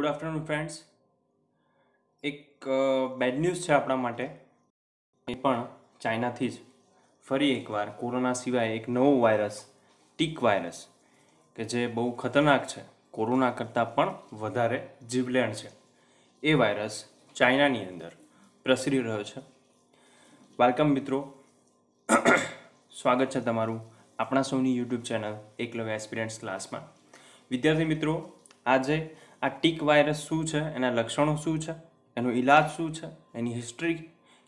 good afternoon friends એક bad news છે આપણા માટે એ પણ ચાઇનાથી જ ફરી એકવાર કોરોના સિવાય એક નવો વાયરસ ટીક વાયરસ કે જે બહુ ખતરનાક છે કોરોના કરતાં પણ વધારે જીવલેણ છે એ વાયરસ ચાઇનાની અંદર પ્રસરી રહ્યો છે વેલકમ મિત્રો સ્વાગત છે તમારું આપણા સૌની યુટ્યુબ ચેનલ એકલવ્ય એક્સપિરિયન્સ ક્લાસમાં વિદ્યાર્થી મિત્રો આજે આ ટીક વાયરસ શું છે એના લક્ષણો શું છે એનો ઈલાજ શું છે એની હિસ્ટ્રી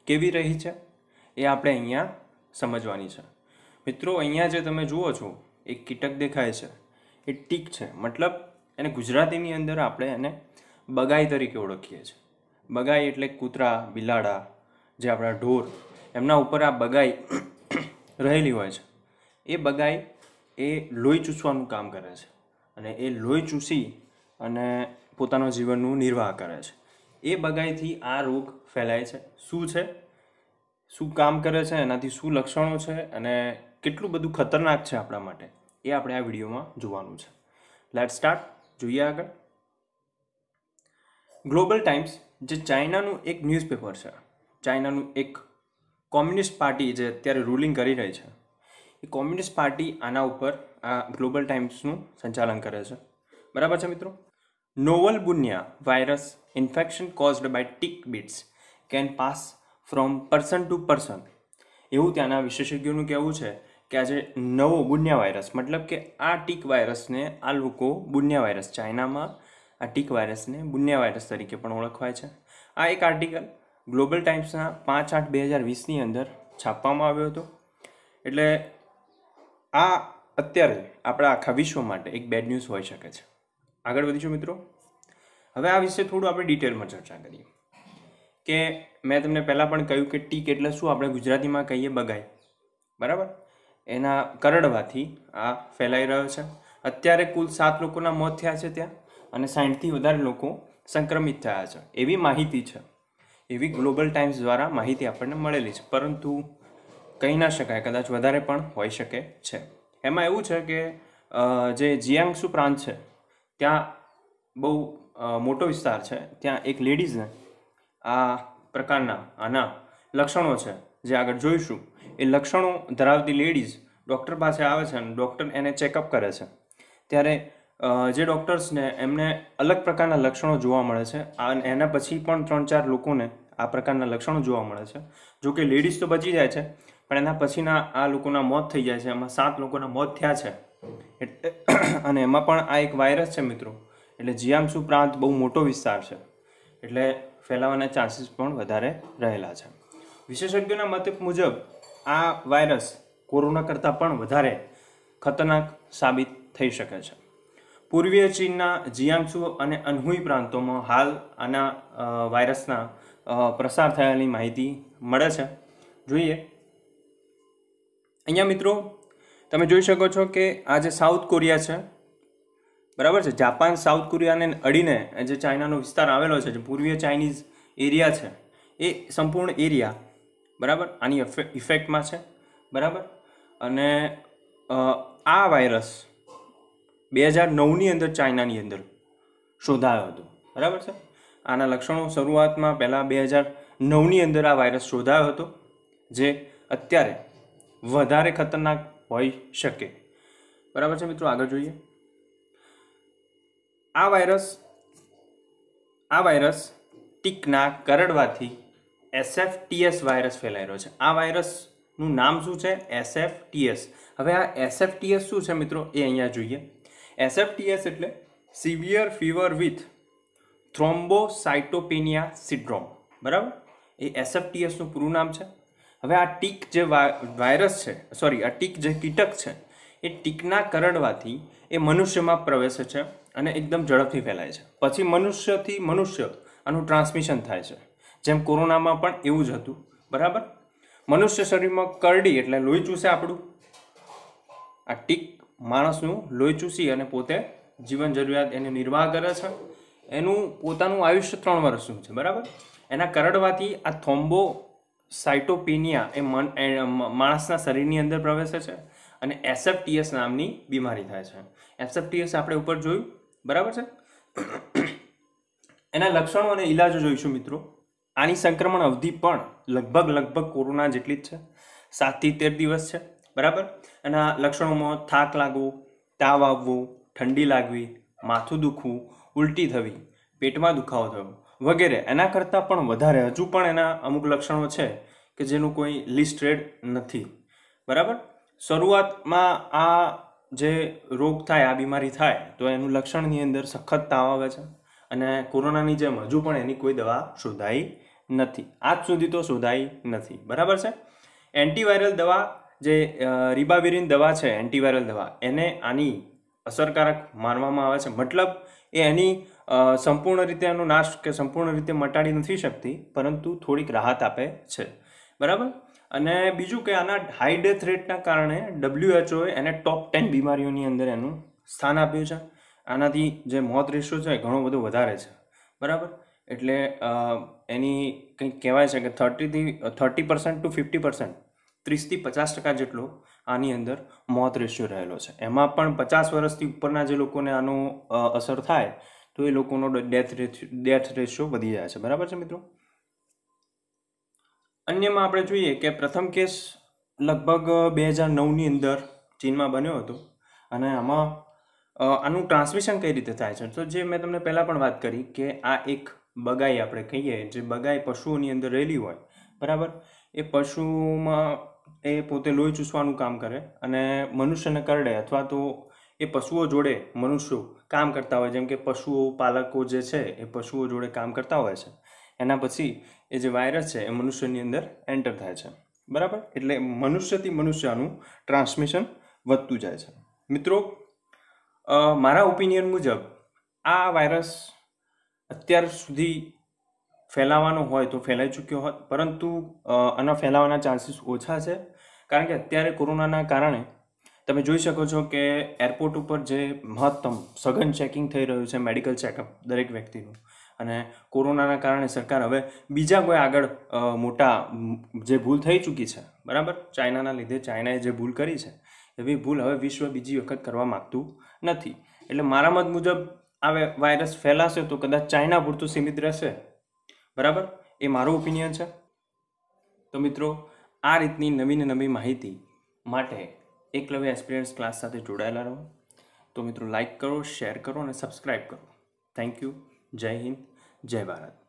કેવી રહી છે એ આપણે અહીંયા સમજવાની છે મિત્રો અહીંયા જે તમે જુઓ છો એ કીટક દેખાય છે એ ટીક છે મતલબ એને ગુજરાતીની અંદર આપણે એને બગાઈ તરીકે ઓળખીએ છીએ બગાઈ એટલે કૂતરા બિલાડા જે આપણા ઢોર એમના ઉપર આ બગાઈ રહેલી હોય છે એ બગાઈ એ લોહી ચૂસવાનું કામ કરે છે અને એ લોહી ચૂસી અને પોતાના જીવનનું નિર્વાહ કરે છે એ બગાઈથી આ રોગ ફેલાય છે શું છે શું કામ કરે છે એનાથી શું લક્ષણો છે અને કેટલું બધું ખતરનાક છે આપણા માટે એ આપણે આ વિડીયોમાં જોવાનું છે લેટ સ્ટાર્ટ જોઈએ આગળ ગ્લોબલ ટાઈમ્સ જે ચાઇનાનું એક ન્યૂઝપેપર છે ચાઇનાનું એક કોમ્યુનિસ્ટ પાર્ટી જે અત્યારે રૂલિંગ કરી રહી છે એ કોમ્યુનિસ્ટ પાર્ટી આના ઉપર આ ગ્લોબલ ટાઈમ્સનું સંચાલન કરે છે બરાબર છે મિત્રો novel bunya virus infection caused by tick bites can pass from person to person એવું ત્યાંના વિશેષજ્ઞોનું કહેવું છે કે આજે નવો બુન્યા વાયરસ મતલબ કે આ ટીક વાયરસને આ લોકો બુન્યા વાયરસ ચાઇનામાં આ ટીક વાયરસને બુન્યા વાયરસ તરીકે પણ ઓળખવાય છે આ એક આર્ટિકલ ગ્લોબલ ટાઈમ્સના પાંચ આઠ બે હજાર વીસની અંદર છાપવામાં આવ્યો હતો એટલે આ અત્યારે આપણા આખા વિશ્વ માટે એક બેડ ન્યૂઝ હોઈ શકે છે આગળ વધીશું મિત્રો હવે આ વિશે થોડું આપણે ડિટેલમાં ચર્ચા કરીએ કે મેં તમને પહેલાં પણ કહ્યું કે ટીક એટલે શું આપણે ગુજરાતીમાં કહીએ બગાઈ બરાબર એના કરડવાથી આ ફેલાઈ રહ્યો છે અત્યારે કુલ સાત લોકોના મોત થયા છે ત્યાં અને સાઠથી વધારે લોકો સંક્રમિત થયા છે એવી માહિતી છે એવી ગ્લોબલ ટાઈમ્સ દ્વારા માહિતી આપણને મળેલી છે પરંતુ કહી ના શકાય કદાચ વધારે પણ હોઈ શકે છે એમાં એવું છે કે જે જિયાંગસુ પ્રાંત છે ત્યાં બહુ મોટો વિસ્તાર છે ત્યાં એક લેડીઝને આ પ્રકારના આના લક્ષણો છે જે આગળ જોઈશું એ લક્ષણો ધરાવતી લેડીઝ ડૉક્ટર પાસે આવે છે અને ડૉક્ટર એને ચેકઅપ કરે છે ત્યારે જે ડૉક્ટર્સને એમને અલગ પ્રકારના લક્ષણો જોવા મળે છે અને એના પછી પણ ત્રણ ચાર લોકોને આ પ્રકારના લક્ષણો જોવા મળે છે જો કે લેડીઝ તો બચી જાય છે પણ એના પછીના આ લોકોના મોત થઈ જાય છે એમાં સાત લોકોના મોત થયા છે એટલે અને એમાં પણ આ એક વાયરસ છે મિત્રો એટલે જિયામસુ પ્રાંત બહુ મોટો વિસ્તાર છે એટલે ફેલાવાના ચાન્સીસ પણ વધારે રહેલા છે વિશેષજ્ઞોના મત મુજબ આ વાયરસ કોરોના કરતાં પણ વધારે ખતરનાક સાબિત થઈ શકે છે પૂર્વીય ચીનના જિયાંગસુ અને અનહુઈ પ્રાંતોમાં હાલ આના વાયરસના પ્રસાર થયેલી માહિતી મળે છે જોઈએ અહીંયા મિત્રો તમે જોઈ શકો છો કે આ જે સાઉથ કોરિયા છે બરાબર છે જાપાન સાઉથ કોરિયાને અડીને જે ચાઇનાનો વિસ્તાર આવેલો છે જે પૂર્વીય ચાઇનીઝ એરિયા છે એ સંપૂર્ણ એરિયા બરાબર આની ઇફેક્ટમાં છે બરાબર અને આ વાયરસ બે હજાર નવની અંદર ચાઇનાની અંદર શોધાયો હતો બરાબર છે આના લક્ષણો શરૂઆતમાં પહેલાં બે હજાર નવની અંદર આ વાયરસ શોધાયો હતો જે અત્યારે વધારે ખતરનાક હોઈ શકે બરાબર છે મિત્રો આગળ જોઈએ આ વાયરસ આ વાયરસ ટીકના કરડવાથી એસએફ ટીએસ વાયરસ ફેલાઈ રહ્યો છે આ વાયરસનું નામ શું છે એસએફટીએસ હવે આ એસએફટીએસ શું છે મિત્રો એ અહીંયા જોઈએ એસએફટીએસ એટલે severe fever with thrombocytopenia syndrome બરાબર એ એસએફટીએસનું પૂરું નામ છે હવે આ ટીક જે વાયરસ છે સોરી આ ટીક જે કીટક છે એ ટીકના કરડવાથી એ મનુષ્યમાં પ્રવેશે છે અને એકદમ ઝડપથી ફેલાય છે પછી મનુષ્યથી મનુષ્ય આનું ટ્રાન્સમિશન થાય છે જેમ કોરોનામાં પણ એવું જ હતું બરાબર મનુષ્ય શરીરમાં કરડી એટલે લોહી ચૂસે આપણું આ ટીક માણસનું લોહી ચૂસી અને પોતે જીવન જરૂરિયાત એને નિર્વાહ કરે છે એનું પોતાનું આયુષ્ય ત્રણ વર્ષનું છે બરાબર એના કરડવાથી આ થોમ્બો સાઇટોપિનિયા એ મન માણસના શરીરની અંદર પ્રવેશે છે અને એસએફટીએસ નામની બીમારી થાય છે એસએફટીએસ આપણે ઉપર જોયું બરાબર છે એના લક્ષણો અને ઇલાજો જોઈશું મિત્રો આની સંક્રમણ અવધિ પણ લગભગ લગભગ કોરોના જેટલી જ છે સાતથી તેર દિવસ છે બરાબર એના લક્ષણોમાં થાક લાગવો તાવ આવવો ઠંડી લાગવી માથું દુખવું ઉલટી થવી પેટમાં દુખાવો થયો વગેરે એના કરતાં પણ વધારે હજુ પણ એના અમુક લક્ષણો છે કે જેનું કોઈ લિસ્ટેડ નથી બરાબર શરૂઆતમાં આ જે રોગ થાય આ બીમારી થાય તો એનું લક્ષણની અંદર સખત તાવ આવે છે અને કોરોનાની જેમ હજુ પણ એની કોઈ દવા શોધાઈ નથી આજ સુધી તો શોધાઈ નથી બરાબર છે એન્ટીવાયરલ દવા જે રિબાવિરિન દવા છે એન્ટીવાયરલ દવા એને આની અસરકારક માનવામાં આવે છે મતલબ એ એની સંપૂર્ણ રીતે એનો નાશ કે સંપૂર્ણ રીતે મટાડી નથી શકતી પરંતુ થોડીક રાહત આપે છે બરાબર અને બીજું કે આના હાઈ ડેથ રેટના કારણે ડબ્લ્યુએચઓએ એને ટોપ ટેન બીમારીઓની અંદર એનું સ્થાન આપ્યું છે આનાથી જે મોત રેશિયો છે ઘણો બધો વધારે છે બરાબર એટલે એની કંઈક કહેવાય છે કે થર્ટીથી thirty percent to fifty percent ત્રીસથી પચાસ ટકા જેટલો આની અંદર મોત રેશિયો રહેલો છે એમાં પણ પચાસ વર્ષથી ઉપરના જે લોકોને આનું અસર થાય તો એ લોકોનો ડેથ ડેથ રેશિયો વધી જાય છે બરાબર છે મિત્રો અન્યમાં આપણે જોઈએ કે પ્રથમ કેસ લગભગ બે હજાર નવની અંદર ચીનમાં બન્યો હતો અને આમાં આનું ટ્રાન્સમિશન કઈ રીતે થાય છે તો જે મેં તમને પહેલાં પણ વાત કરી કે આ એક બગાઈ આપણે કહીએ જે બગાઈ પશુઓની અંદર રહેલી હોય બરાબર એ પશુમાં એ પોતે લોહી ચૂસવાનું કામ કરે અને મનુષ્યને કરડે અથવા તો એ પશુઓ જોડે મનુષ્યો કામ કરતા હોય જેમ કે પશુઓ પાલકો જે છે એ પશુઓ જોડે કામ કરતા હોય છે એના પછી એ જે વાયરસ છે એ મનુષ્યની અંદર એન્ટર થાય છે બરાબર એટલે મનુષ્યથી મનુષ્યનું ટ્રાન્સમિશન વધતું જાય છે મિત્રો મારા ઓપિનિયન મુજબ આ વાયરસ અત્યાર સુધી ફેલાવાનો હોય તો ફેલાઈ ચૂક્યો હોત પરંતુ આના ફેલાવાના ચાન્સીસ ઓછા છે કારણ કે અત્યારે કોરોનાના કારણે તમે જોઈ શકો છો કે એરપોર્ટ ઉપર જે મહત્તમ સઘન ચેકિંગ થઈ રહ્યું છે મેડિકલ ચેકઅપ દરેક વ્યક્તિનું અને કોરોનાના કારણે સરકાર હવે બીજા કોઈ આગળ મોટા જે ભૂલ થઈ ચૂકી છે બરાબર ચાઇનાના લીધે ચાઇનાએ જે ભૂલ કરી છે એવી ભૂલ હવે વિશ્વ બીજી વખત કરવા માગતું નથી એટલે મારા મત મુજબ આ વાયરસ ફેલાશે તો કદાચ ચાઇના પૂરતું સીમિત રહેશે બરાબર એ મારું ઓપિનિયન છે તો મિત્રો આ રીતની નવી ને નવી માહિતી માટે એકલવ્ય એક્સપિરિયન્સ ક્લાસ સાથે જોડાયેલા રહો તો મિત્રો લાઇક કરો શેર કરો અને સબસ્ક્રાઈબ કરો થેન્ક યુ જય હિન્દ જય ભારત